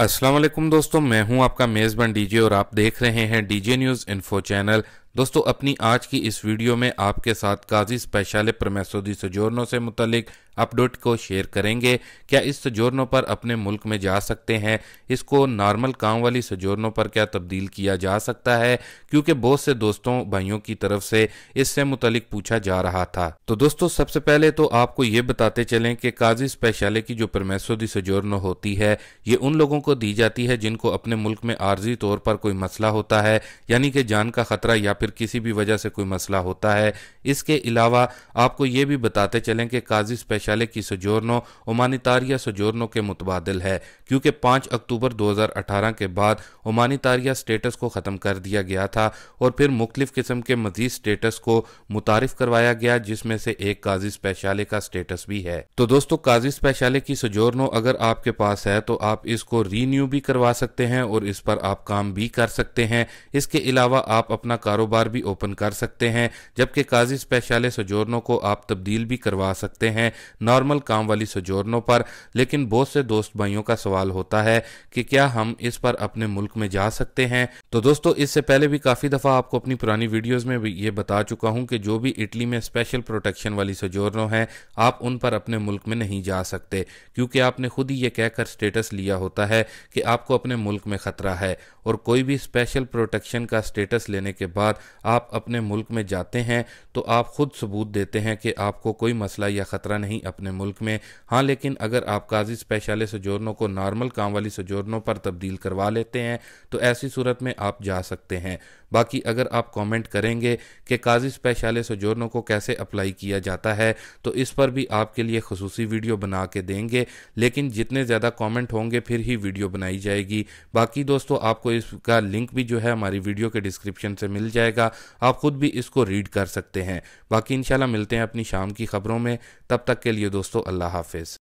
असलम दोस्तों मैं हूं आपका मेज़बान डीजे और आप देख रहे हैं डीजे न्यूज़ इन्फो चैनल दोस्तों अपनी आज की इस वीडियो में आपके साथ काजी स्पेशल प्रमेसो दी सजोरनों से मुतलिक अपडेट को शेयर करेंगे क्या इस सजोरनों पर अपने मुल्क में जा सकते हैं इसको नॉर्मल काम वाली सजोरनों पर क्या तब्दील किया जा सकता है क्योंकि बहुत से दोस्तों भाइयों की तरफ से इससे मुतलिक पूछा जा रहा था तो दोस्तों सबसे पहले तो आपको ये बताते चलें कि काजी स्पेशल की जो प्रमेसो दी सजोरनो होती है ये उन लोगों को दी जाती है जिनको अपने मुल्क में आर्जी तौर पर कोई मसला होता है यानी कि जान का खतरा या फिर किसी भी वजह से कोई मसला होता है इसके अलावा आपको ये भी बताते चलें कि काजी स्पेशले की सजोरनों ओमानितारिया सजोरनों के मुतबादल है क्योंकि पाँच अक्टूबर दो हज़ार अठारह के बाद ओमानितारिया स्टेटस को ख़त्म कर दिया गया था और फिर मुख्तफ किस्म के मजीद स्टेटस को मुतारफ़ करवाया गया जिसमें से एक काजी स्पेशले का स्टेटस भी है तो दोस्तों काजी स्पेशले की सजोरनो अगर आपके पास है तो आप इसको रीन्यू भी करवा सकते हैं और इस पर आप काम भी कर सकते हैं इसके अलावा आप अपना कारोबार कारोबार भी ओपन कर सकते हैं जबकि काजी स्पेशल सजोरनों को आप तब्दील भी करवा सकते हैं नॉर्मल काम वाली सजोरनों पर लेकिन बहुत से दोस्त भाइयों का सवाल होता है कि क्या हम इस पर अपने मुल्क में जा सकते हैं तो दोस्तों इससे पहले भी काफ़ी दफ़ा आपको अपनी पुरानी वीडियोज़ में भी ये बता चुका हूँ कि जो भी इटली में स्पेशल प्रोटेक्शन वाली सजोरनों हैं आप उन पर अपने मुल्क में नहीं जा सकते क्योंकि आपने खुद ही ये कहकर स्टेटस लिया होता है कि आपको अपने मुल्क में ख़तरा है और कोई भी स्पेशल प्रोटेक्शन का स्टेटस लेने के बाद आप अपने मुल्क में जाते हैं तो आप खुद सबूत देते हैं कि आपको कोई मसला या ख़तरा नहीं अपने मुल्क में हाँ लेकिन अगर आप काजी स्पेशल सजोरनों को नॉर्मल काम वाली सजोरनों पर तब्दील करवा लेते हैं तो ऐसी सूरत में आप जा सकते हैं बाकी अगर आप कमेंट करेंगे कि काजी स्पेशल सजोरनों को कैसे अप्लाई किया जाता है तो इस पर भी आपके लिए खसूसी वीडियो बना के देंगे लेकिन जितने ज़्यादा कॉमेंट होंगे फिर ही वीडियो बनाई जाएगी बाकी दोस्तों आपको इसका लिंक भी जो है हमारी वीडियो के डिस्क्रिप्शन से मिल जाए जाएगा आप खुद भी इसको रीड कर सकते हैं बाकी इंशाल्लाह मिलते हैं अपनी शाम की खबरों में तब तक के लिए दोस्तों अल्लाह हाफिज़